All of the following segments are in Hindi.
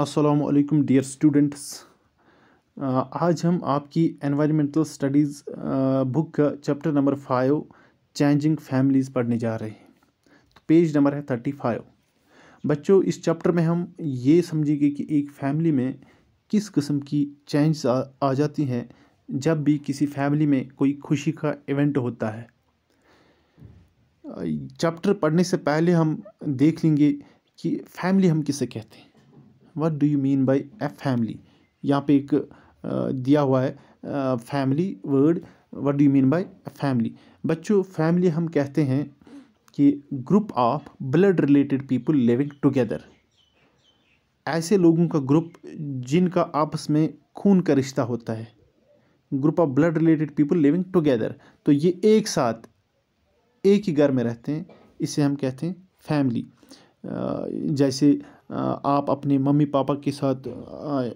असलकम डियर स्टूडेंट्स आज हम आपकी एनवायरमेंटल स्टडीज़ बुक का chapter number five changing families पढ़ने जा रहे हैं तो पेज नंबर है थर्टी फाइव बच्चों इस चैप्टर में हम ये समझेंगे कि एक फैमिली में किस किस्म की चेंज आ, आ जाती हैं जब भी किसी फैमिली में कोई खुशी का इवेंट होता है चैप्टर uh, पढ़ने से पहले हम देख लेंगे कि फैमिली हम किसे कहते हैं what do you mean by a family यहाँ पे एक दिया हुआ है family word what do you mean by a family बच्चों फैमिली हम कहते हैं कि group of blood related people living together ऐसे लोगों का ग्रुप जिनका आपस में खून का रिश्ता होता है group of blood related people living together तो ये एक साथ एक ही घर में रहते हैं इसे हम कहते हैं फैमिली जैसे आप अपने मम्मी पापा के साथ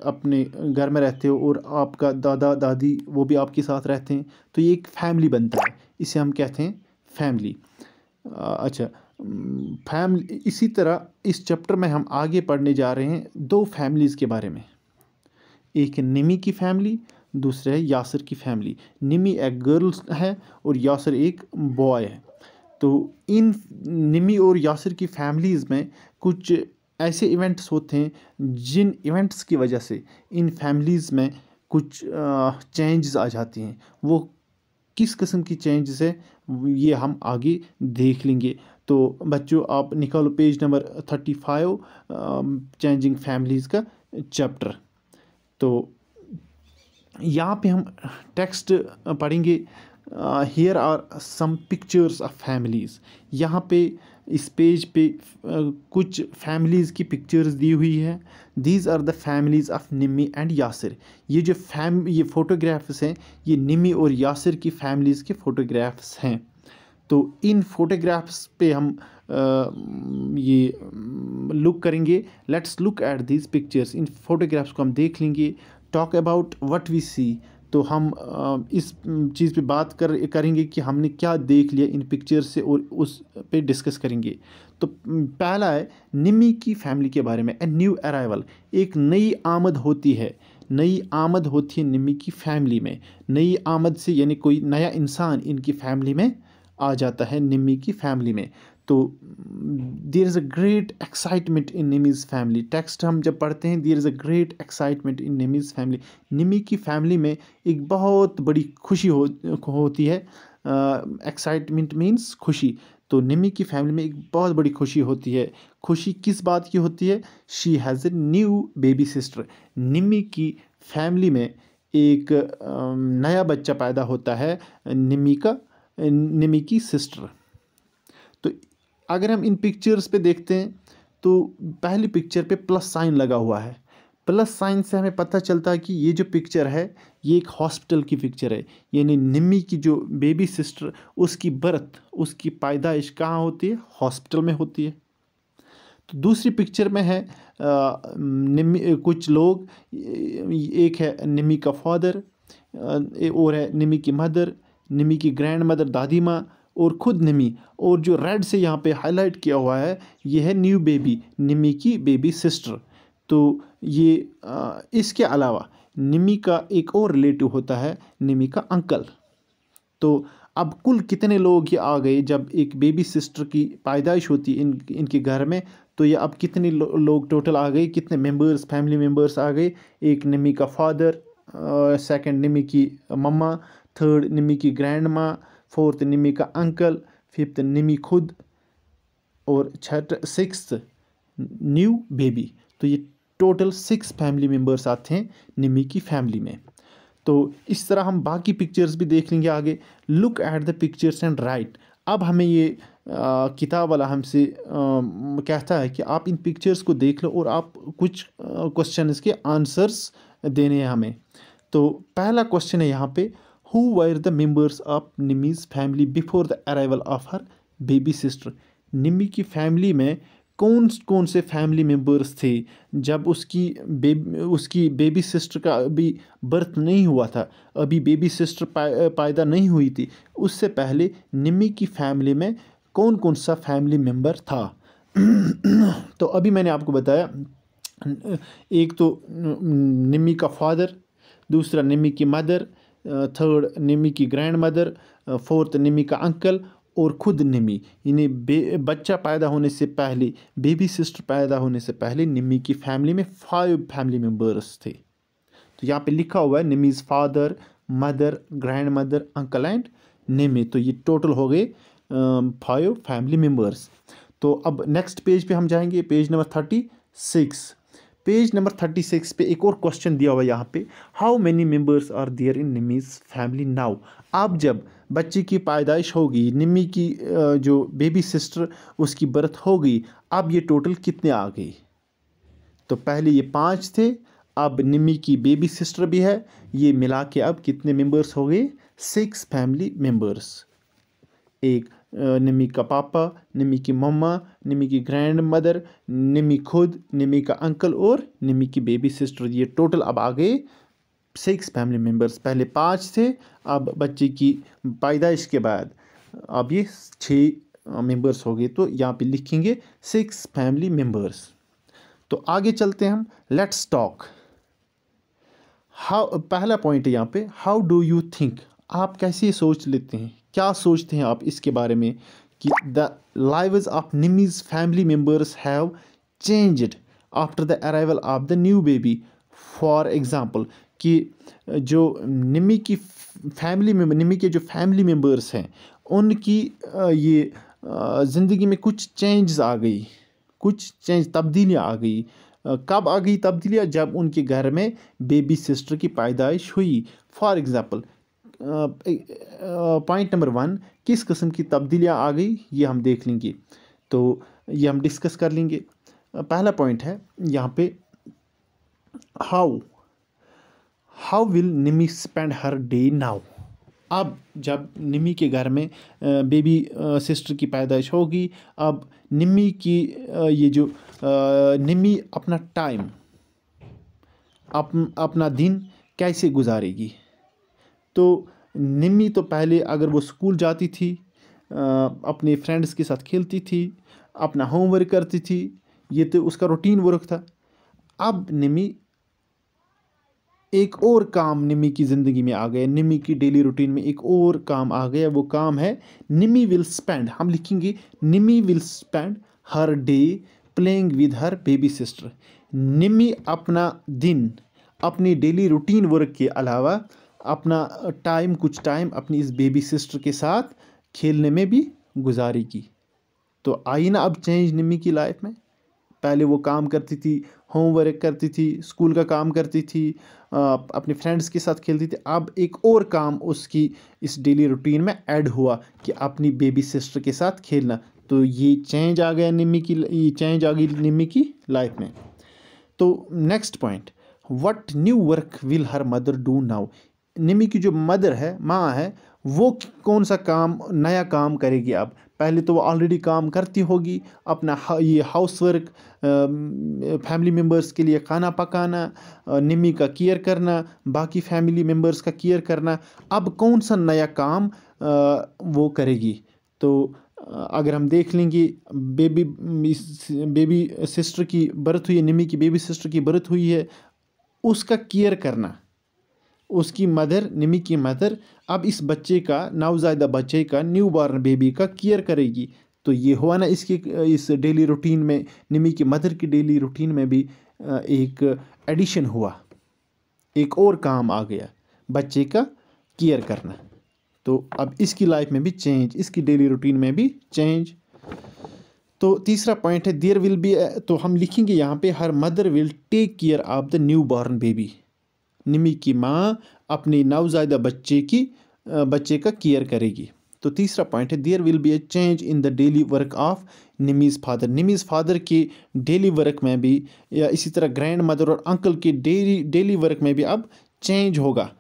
अपने घर में रहते हो और आपका दादा दादी वो भी आपके साथ रहते हैं तो ये एक फैमिली बनता है इसे हम कहते हैं फैमिली अच्छा फैमिली इसी तरह इस चैप्टर में हम आगे पढ़ने जा रहे हैं दो फैमिलीज़ के बारे में एक निमी की फैमिली दूसरा है यासर की फैमिली निमी एक गर्ल्स है और यासर एक बॉय है तो इन निमी और यासर की फैमिलीज़ में कुछ ऐसे इवेंट्स होते हैं जिन इवेंट्स की वजह से इन फैमिलीज़ में कुछ चेंजेस आ जाती हैं वो किस किस्म की चेंजेस है ये हम आगे देख लेंगे तो बच्चों आप निकालो page number thirty five changing families का चैप्टर तो यहाँ पे हम टेक्स्ट पढ़ेंगे here are some pictures of families यहाँ पे इस पेज पे कुछ फैमिलीज़ की पिक्चर्स दी हुई है these are the families of Nimi and Yasir ये जो फैम ये फ़ोटोग्राफ्स हैं ये निमी और यासिर की फैमिलीज़ के फ़ोटोग्राफ्स हैं तो इन फोटोग्राफ्स पे हम आ, ये लुक करेंगे let's look at these pictures इन फोटोग्राफ्स को हम देख लेंगे talk about what we see तो हम इस चीज़ पे बात कर करेंगे कि हमने क्या देख लिया इन पिक्चर से और उस पे डिस्कस करेंगे तो पहला है निमी की फैमिली के बारे में ए न्यू अराइवल एक नई आमद होती है नई आमद होती है निमी की फैमिली में नई आमद से यानी कोई नया इंसान इनकी फैमिली में आ जाता है निमी की फैमिली में तो there is a great excitement in Nimi's family text हम जब पढ़ते हैं there is a great excitement in Nimi's family Nimi की फैमिली में एक बहुत बड़ी खुशी हो होती है एक्साइटमेंट मीन्स खुशी तो निमी की फैमिली में एक बहुत बड़ी खुशी होती है खुशी किस बात की होती है she has a new baby sister Nimi की फैमिली में एक नया बच्चा पैदा होता है निमी का निमी की सिस्टर तो अगर हम इन पिक्चर्स पे देखते हैं तो पहली पिक्चर पे प्लस साइन लगा हुआ है प्लस साइन से हमें पता चलता है कि ये जो पिक्चर है ये एक हॉस्पिटल की पिक्चर है यानी निम्मी की जो बेबी सिस्टर उसकी बर्थ उसकी पैदाइश कहाँ होती है हॉस्पिटल में होती है तो दूसरी पिक्चर में है निम्मी कुछ लोग एक है निम्मी का फादर और है निम्मी की मदर निम्मी की ग्रैंड मदर दादी माँ और ख़ुद निमी और जो रेड से यहाँ पे हाईलाइट किया हुआ है ये है न्यू बेबी निमी की बेबी सिस्टर तो ये इसके अलावा निमी का एक और रिलेटिव होता है निमी का अंकल तो अब कुल कितने लोग ये आ गए जब एक बेबी सिस्टर की पैदाइश होती इन इनके घर में तो ये अब कितने लो, लोग टोटल आ गए कितने मेंबर्स फैमिली मेंबर्स आ गए एक निमी का फादर सेकंड निमी की मम्मा थर्ड निमी की ग्रैंड माँ फोर्थ निमी का अंकल फिफ्थ निमी खुद और छठ सिक्स न्यू बेबी तो ये टोटल सिक्स फैमिली मेम्बर्स आते हैं निमी की फैमिली में तो इस तरह हम बाकी पिक्चर्स भी देख लेंगे आगे look at the pictures and write अब हमें ये किताब वाला हमसे कहता है कि आप इन पिक्चर्स को देख लो और आप कुछ क्वेश्चन के आंसर्स देने हैं हमें तो पहला क्वेश्चन है यहाँ पे who were the members of Nimi's family before the arrival of her baby sister Nimi की फैमिली में कौन कौन से फैमिली मेम्बर्स थे जब उसकी बेबी उसकी बेबी सिस्टर का अभी बर्थ नहीं हुआ था अभी बेबी सिस्टर पा, पैदा नहीं हुई थी उससे पहले निमी की फैमिली में कौन कौन सा फैमिली मेम्बर था तो अभी मैंने आपको बताया एक तो निमी का फादर दूसरा निमी की मदर थर्ड निमी की ग्रैंड मदर फोर्थ निमी का अंकल और खुद निमी यानी बच्चा पैदा होने से पहले बेबी सिस्टर पैदा होने से पहले निमी की फैमिली में फाइव फैमिली मेम्बर्स थे तो यहाँ पे लिखा हुआ है Nimi's father mother grandmother uncle and Nimi तो ये टोटल हो गए फाइव फैमिली मेम्बर्स तो अब नेक्स्ट पेज पे हम जाएंगे page number thirty six page number thirty six पे एक और क्वेश्चन दिया हुआ है यहाँ पे how many members are there in Nimi's family now अब जब बच्चे की पैदाइश होगी निम्मी की जो बेबी सिस्टर उसकी बर्थ होगी अब ये टोटल कितने आ गई तो पहले ये पाँच थे अब निमी की बेबी सिस्टर भी है ये मिला के अब कितने मेंबर्स हो गए सिक्स फैमिली मेंबर्स एक निमी का पापा निमी की मम्मा निमी की ग्रैंड मदर निमी खुद निमी का अंकल और निमी की बेबी सिस्टर ये टोटल अब आ गए सिक्स फैमिली मेम्बर्स पहले पाँच थे अब बच्चे की पैदाइश के बाद अब ये छः मेंबर्स हो गए तो यहाँ पे लिखेंगे सिक्स फैमिली मेंबर्स तो आगे चलते हैं हम लेट्स टॉक हाउ पहला पॉइंट है यहाँ पे हाउ डू यू थिंक आप कैसे सोच लेते हैं क्या सोचते हैं आप इसके बारे में कि the lives of Nimi's family members have changed after the arrival of the new baby for example कि जो निमी की फैमिली में निमी के जो फैमिली मेम्बर्स हैं उनकी ये ज़िंदगी में कुछ चेंज आ गई कुछ चेंज तब्दीलियाँ आ गई कब आ गई तब्दीलियाँ जब उनके घर में बेबी सिस्टर की पैदाइश हुई for example point number one किस किस्म की तब्दीलियाँ आ गई ये हम देख लेंगे तो ये हम डिस्कस कर लेंगे पहला पॉइंट है यहाँ पे how how will Nimi spend her day now अब जब निमी के घर में बेबी सिस्टर की पैदाइश होगी अब निमी की ये जो निमी अपना टाइम अप, अपना दिन कैसे गुजारेगी तो निम्मी तो पहले अगर वो स्कूल जाती थी अपने फ्रेंड्स के साथ खेलती थी अपना होमवर्क करती थी ये तो उसका रूटीन वर्क था अब निमी एक और काम निमी की ज़िंदगी में आ गया निमी की डेली रूटीन में एक और काम आ गया वो काम है निमी विल स्पेंड हम लिखेंगे Nimi will spend her day playing with her baby sister Nimi अपना दिन अपनी डेली रूटीन वर्क के अलावा अपना टाइम कुछ टाइम अपनी इस बेबी सिस्टर के साथ खेलने में भी गुजारी की तो आई ना अब चेंज निम्मी की लाइफ में पहले वो काम करती थी होमवर्क करती थी स्कूल का काम करती थी अपने फ्रेंड्स के साथ खेलती थी अब एक और काम उसकी इस डेली रूटीन में ऐड हुआ कि अपनी बेबी सिस्टर के साथ खेलना तो ये चेंज आ गया निम्मी की ये चेंज आ गई निम्मी की लाइफ में तो next point what new work will her mother do now Nimi की जो मदर है माँ है वो कौन सा काम नया काम करेगी अब पहले तो वो ऑलरेडी काम करती होगी अपना ये हाउस वर्क फैमिली मेम्बर्स के लिए खाना पकाना निमी का केयर करना बाकी फैमिली मेम्बर्स का केयर करना अब कौन सा नया काम आ, वो करेगी तो अगर हम देख लेंगे बेबी बेबी सिस्टर की बर्थ हुई है निमी की बेबी सिस्टर की बर्थ हुई है उसका केयर करना उसकी मदर निमी की मदर अब इस बच्चे का नवजायदा बच्चे का न्यू बॉर्न बेबी का केयर करेगी तो ये हुआ ना इसकी इस डेली रूटीन में निमी की मदर की डेली रूटीन में भी एक एडिशन हुआ एक और काम आ गया बच्चे का केयर करना तो अब इसकी लाइफ में भी चेंज इसकी डेली रूटीन में भी चेंज तो तीसरा पॉइंट है देयर विल बी तो हम लिखेंगे यहाँ पे her mother will take care of the newborn baby Nimi की माँ अपनी नवजायदा बच्चे की बच्चे का केयर करेगी तो तीसरा पॉइंट है there will be a change in the daily work of Nimi's father Nimi's father के डेली वर्क में भी या इसी तरह ग्रैंड मदर और अंकल के डेली डेली वर्क में भी अब चेंज होगा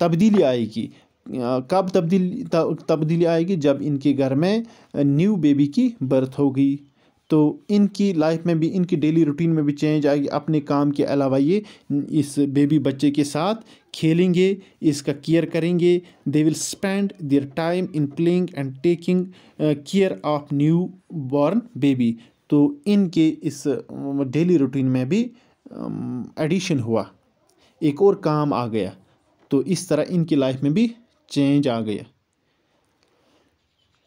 तब्दीली आएगी कब तब्दील तब्दीली आएगी जब इनके घर में न्यू बेबी की बर्थ होगी तो इनकी लाइफ में भी इनकी डेली रूटीन में भी चेंज आएगी अपने काम के अलावा ये इस बेबी बच्चे के साथ खेलेंगे इसका केयर करेंगे they will spend their time in playing and taking care of newborn baby तो इनके इस डेली रूटीन में भी एडिशन हुआ एक और काम आ गया तो इस तरह इनकी लाइफ में भी चेंज आ गया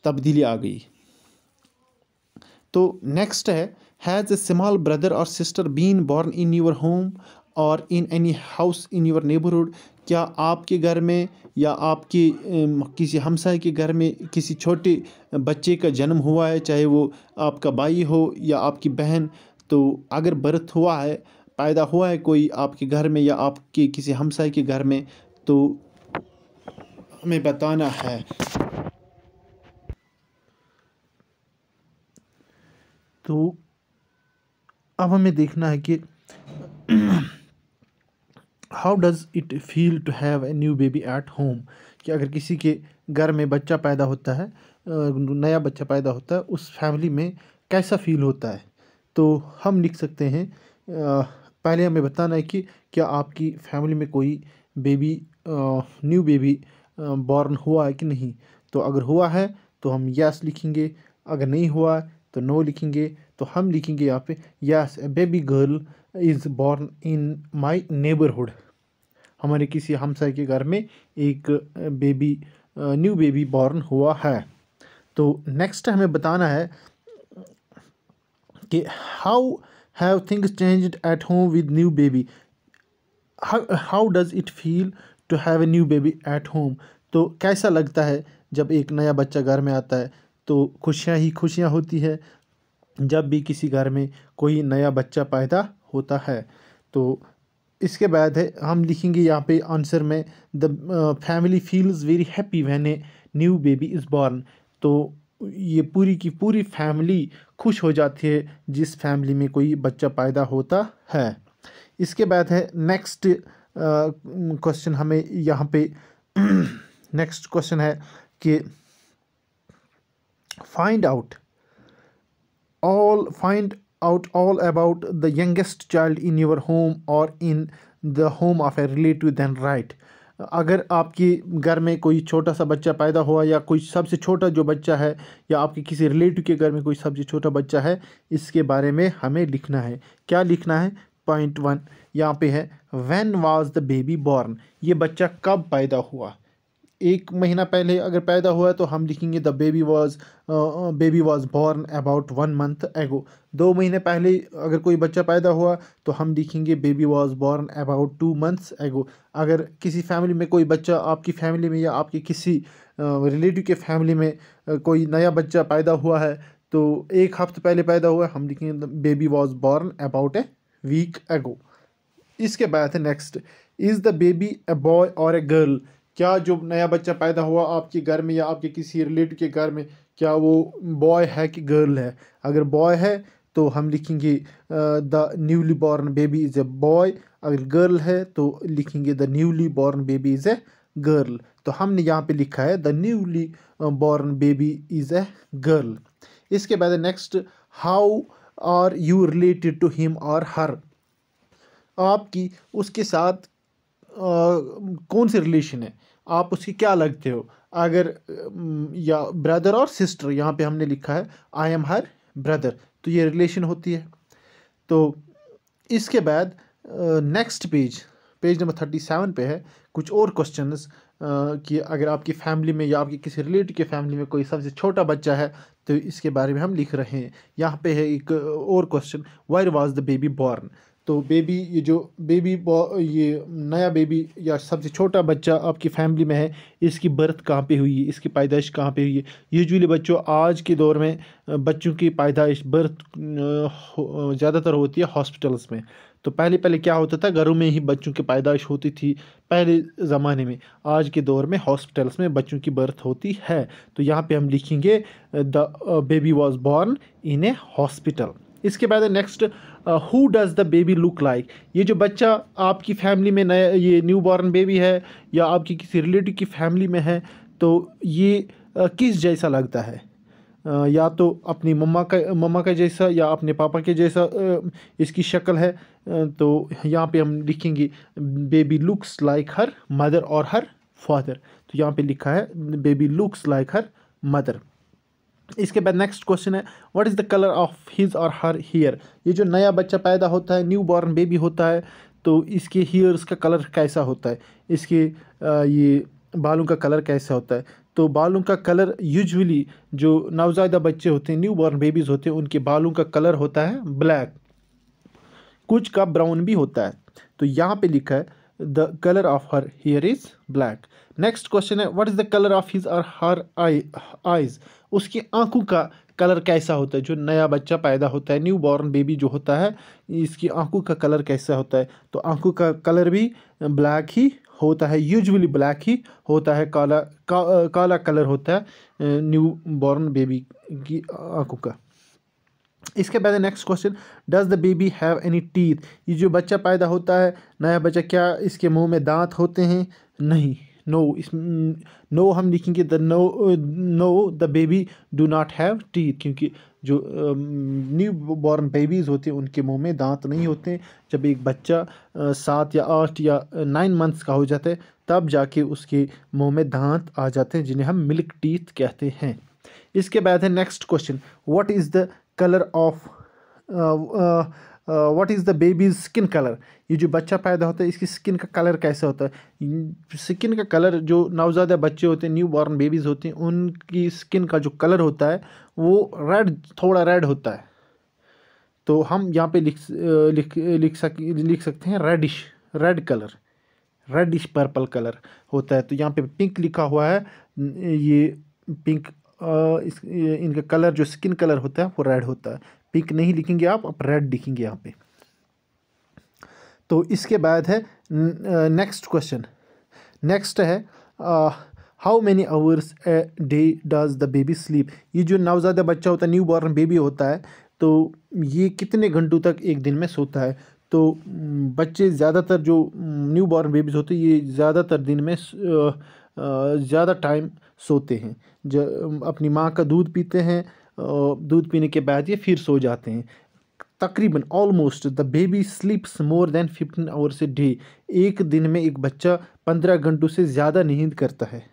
तब्दीली आ गई तो नेक्स्ट है हैज़ ए स्मॉल ब्रदर और sister been born in your home और in any house in your neighbourhood क्या आपके घर में या आपके किसी हमसाय के घर में किसी छोटे बच्चे का जन्म हुआ है चाहे वो आपका भाई हो या आपकी बहन तो अगर बर्थ हुआ है पैदा हुआ है कोई आपके घर में या आपके किसी हमसाय के घर में तो हमें बताना है तो अब हमें देखना है कि how does it feel to have a new baby at home कि अगर किसी के घर में बच्चा पैदा होता है नया बच्चा पैदा होता है उस फैमिली में कैसा फील होता है तो हम लिख सकते हैं पहले हमें बताना है कि क्या आपकी फैमिली में कोई बेबी न्यू बेबी बॉर्न हुआ है कि नहीं तो अगर हुआ है तो हम यस लिखेंगे अगर नहीं हुआ तो नो लिखेंगे तो हम लिखेंगे यहाँ पे yes baby girl is born in my neighbourhood हमारे किसी हमसाय के घर में एक बेबी न्यू बेबी बॉर्न हुआ है तो नेक्स्ट हमें बताना है कि how have things changed at home with new baby how does it feel to have a new baby at home तो कैसा लगता है जब एक नया बच्चा घर में आता है तो खुशियाँ ही खुशियाँ होती है जब भी किसी घर में कोई नया बच्चा पैदा होता है तो इसके बाद है हम लिखेंगे यहाँ पे आंसर में the family feels very happy when a new baby is born तो ये पूरी की पूरी फैमिली खुश हो जाती है जिस फैमिली में कोई बच्चा पैदा होता है इसके बाद है नेक्स्ट क्वेश्चन हमें यहाँ पे नेक्स्ट क्वेश्चन है कि find out all find out all about the youngest child in your home or in the home of a relative then write अगर आपके घर में कोई छोटा सा बच्चा पैदा हुआ या कोई सबसे छोटा जो बच्चा है या आपके किसी रिलेटिव के घर में कोई सबसे छोटा बच्चा है इसके बारे में हमें लिखना है क्या लिखना है पॉइंट वन यहाँ पे है when was the baby born ये बच्चा कब पैदा हुआ एक महीना पहले अगर पैदा हुआ है तो हम लिखेंगे the baby was baby was born about one month ago दो महीने पहले अगर कोई बच्चा पैदा हुआ तो हम लिखेंगे baby was born about two months ago अगर किसी फैमिली में कोई बच्चा आपकी फैमिली में या आपके किसी रिलेटिव के फैमिली में कोई नया बच्चा पैदा हुआ है तो एक हफ्ते पहले पैदा हुआ हम लिखेंगे baby was born about a week ago इसके बाद है next is the baby a boy और ए गर्ल क्या जो नया बच्चा पैदा हुआ आपके घर में या आपके किसी रिलेटिव के घर में क्या वो बॉय है कि गर्ल है अगर बॉय है तो हम लिखेंगे the newly born baby is a boy अगर गर्ल है तो लिखेंगे the newly born baby is a girl तो हमने यहाँ पे लिखा है the newly born baby is a girl इसके बाद next how are you related to him और हर आपकी उसके साथ कौन सी रिलेशन है आप उसके क्या लगते हो अगर या ब्रदर और सिस्टर यहाँ पे हमने लिखा है आई एम हर ब्रदर तो ये रिलेशन होती है तो इसके बाद next page page number thirty seven पे है कुछ और क्वेश्चन कि अगर आपकी फैमिली में या आपके किसी रिलेटिव के फैमिली में कोई सबसे छोटा बच्चा है तो इसके बारे में हम लिख रहे हैं यहाँ पे है एक और question where was the baby born तो बेबी ये जो बेबी ये नया बेबी या सबसे छोटा बच्चा आपकी फैमिली में है इसकी बर्थ कहाँ पे हुई है इसकी पैदाइश कहाँ पे हुई है यूजुअली बच्चों आज के दौर में बच्चों की पैदाइश बर्थ ज़्यादातर होती है हॉस्पिटल्स में तो पहले पहले क्या होता था घरों में ही बच्चों की पैदाइश होती थी पहले ज़माने में आज के दौर में हॉस्पिटल्स में बच्चों की बर्थ होती है तो यहाँ पर हम लिखेंगे the baby was born in a hospital इसके बाद next who does the baby look like ये जो बच्चा आपकी फैमिली में नया ये न्यू बॉर्न बेबी है या आपकी किसी रिलेटिव की फैमिली में है तो ये आ, किस जैसा लगता है आ, या तो अपनी मम्मा का मम्मा का जैसा या अपने पापा के जैसा आ, इसकी शक्ल है तो यहाँ पे हम लिखेंगे baby looks like her mother और हर फादर तो यहाँ पे लिखा है baby looks like her mother इसके बाद नेक्स्ट क्वेश्चन है what is the colour of his और हर हेयर ये जो नया बच्चा पैदा होता है न्यू बॉर्न बेबी होता है तो इसके हेयर्स का कलर कैसा होता है इसके ये बालों का कलर कैसा होता है तो बालों का कलर यूजुअली जो नवजायदा बच्चे होते हैं न्यू बॉर्न बेबीज़ होते हैं उनके बालों का कलर होता है ब्लैक कुछ का ब्राउन भी होता है तो यहाँ पे लिखा है the colour of her hair is black next question है what is the colour of his और हर आई आइज़ उसकी आंखों का कलर कैसा होता है जो नया बच्चा पैदा होता है न्यू बॉर्न बेबी जो होता है इसकी आंखों का कलर कैसा होता है तो आंखों का कलर भी ब्लैक ही होता है यूजुअली ब्लैक ही होता है काला का, काला कलर होता है न्यू बॉर्न बेबी की आंखों का इसके बाद next question does the baby have any teeth ये जो बच्चा पैदा होता है नया बच्चा क्या इसके मुंह में दांत होते हैं नहीं नो इस नो हम लिखेंगे the no no the baby do not have teeth क्योंकि जो न्यू बॉर्न बेबीज़ होते हैं उनके मुंह में दांत नहीं होते जब एक बच्चा uh, सात या आठ या नाइन मंथ्स का हो जाता है तब जाके उसके मुंह में दांत आ जाते हैं जिन्हें हम मिल्क टीथ कहते हैं इसके बाद है next question what is the colour of what is the baby's skin colour ये जो बच्चा पैदा होता है इसकी स्किन का कलर कैसा होता है स्किन का कलर जो नवजादा बच्चे होते हैं न्यू बॉर्न बेबीज़ होते हैं उनकी स्किन का जो कलर होता है वो रेड थोड़ा रेड होता है तो हम यहाँ पे लिख uh, लिख लिख सक लिख सकते हैं reddish red colour reddish purple colour होता है तो यहाँ पे पिंक लिखा हुआ है ये पिंक इस इनका कलर जो स्किन कलर होता है वो रेड होता है पिंक नहीं लिखेंगे आप आप रेड लिखेंगे यहाँ पे तो इसके बाद है नेक्स्ट क्वेश्चन नेक्स्ट है how many hours a day does the baby sleep ये जो नवजादा बच्चा होता है न्यू बॉर्न बेबी होता है तो ये कितने घंटों तक एक दिन में सोता है तो बच्चे ज़्यादातर जो न्यू बॉर्न बेबीज़ होते हैं ये ज़्यादातर दिन में ज़्यादा टाइम सोते हैं ज अपनी माँ का दूध पीते हैं दूध पीने के बाद ये फिर सो जाते हैं तकरीबन almost the baby sleeps more than fifteen hours a day एक दिन में एक बच्चा पंद्रह घंटों से ज़्यादा नींद करता है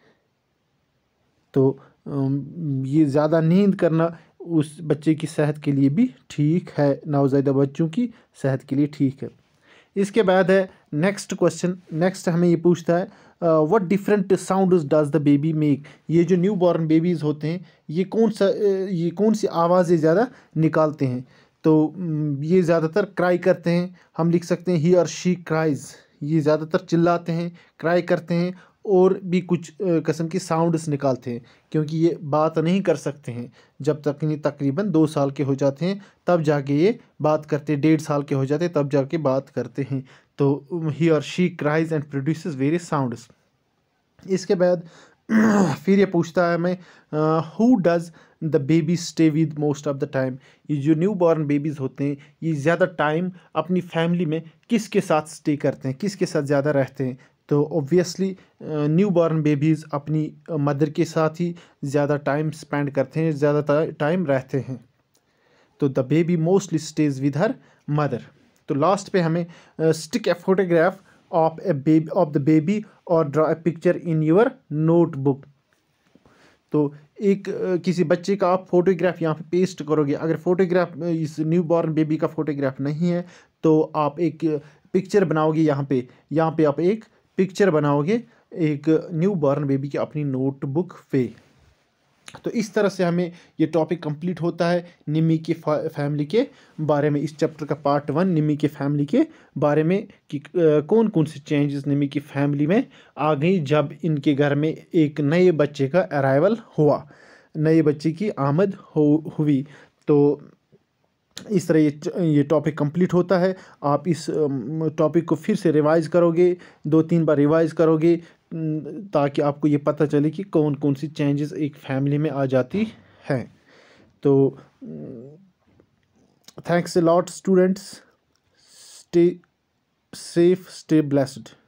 तो ये ज़्यादा नींद करना उस बच्चे की सेहत के लिए भी ठीक है नवजायदा बच्चों की सेहत के लिए ठीक है इसके बाद है नेक्स्ट क्वेश्चन नेक्स्ट हमें ये पूछता है what different sound does the baby make ये जो न्यू बॉर्न बेबीज़ होते हैं ये कौन सा uh, ये कौन सी आवाज़ें ज़्यादा निकालते हैं तो mm, ये ज़्यादातर क्राई करते हैं हम लिख सकते हैं ही और शी क्राइज ये ज़्यादातर चिल्लाते हैं क्राई करते हैं और भी कुछ कस्म के साउंड्स निकालते हैं क्योंकि ये बात नहीं कर सकते हैं जब तक ये तकरीबन दो साल के हो जाते हैं तब जाके ये बात करते हैं डेढ़ साल के हो जाते हैं तब जाके बात करते हैं तो ही और she cries and produce various sound इसके बाद फिर ये पूछता है मैं who does the baby stay with most of the time ये जो न्यू बॉर्न बेबीज़ होते हैं ये ज़्यादा टाइम अपनी फैमिली में किसके साथ स्टे करते हैं किसके साथ ज़्यादा रहते हैं तो ऑब्वियसली न्यू बॉर्न बेबीज़ अपनी मदर uh, के साथ ही ज़्यादा टाइम स्पेंड करते हैं ज़्यादा टाइम रहते हैं तो the baby mostly stays with her mother तो लास्ट पे हमें stick a photograph of a baby of the baby और draw a picture in your notebook तो एक किसी बच्चे का आप फोटोग्राफ यहाँ पे पेस्ट करोगे अगर फोटोग्राफ इस न्यू बॉर्न बेबी का फोटोग्राफ नहीं है तो आप एक पिक्चर बनाओगे यहाँ पे यहाँ पे आप एक पिक्चर बनाओगे एक न्यू बॉर्न बेबी की अपनी नोटबुक पे तो इस तरह से हमें ये टॉपिक कंप्लीट होता है निमी की फैमिली के बारे में इस चैप्टर का पार्ट वन निमी के फैमिली के बारे में कि कौन कौन से चेंजेस निमी की फैमिली में आ गई जब इनके घर में एक नए बच्चे का अराइवल हुआ नए बच्चे की आमद हो हुई तो इस तरह ये ये टॉपिक कंप्लीट होता है आप इस टॉपिक को फिर से रिवाइज करोगे दो तीन बार रिवाइज करोगे ताकि आपको ये पता चले कि कौन कौन सी चेंजेस एक फैमिली में आ जाती हैं तो thanks a lot students stay safe stay blessed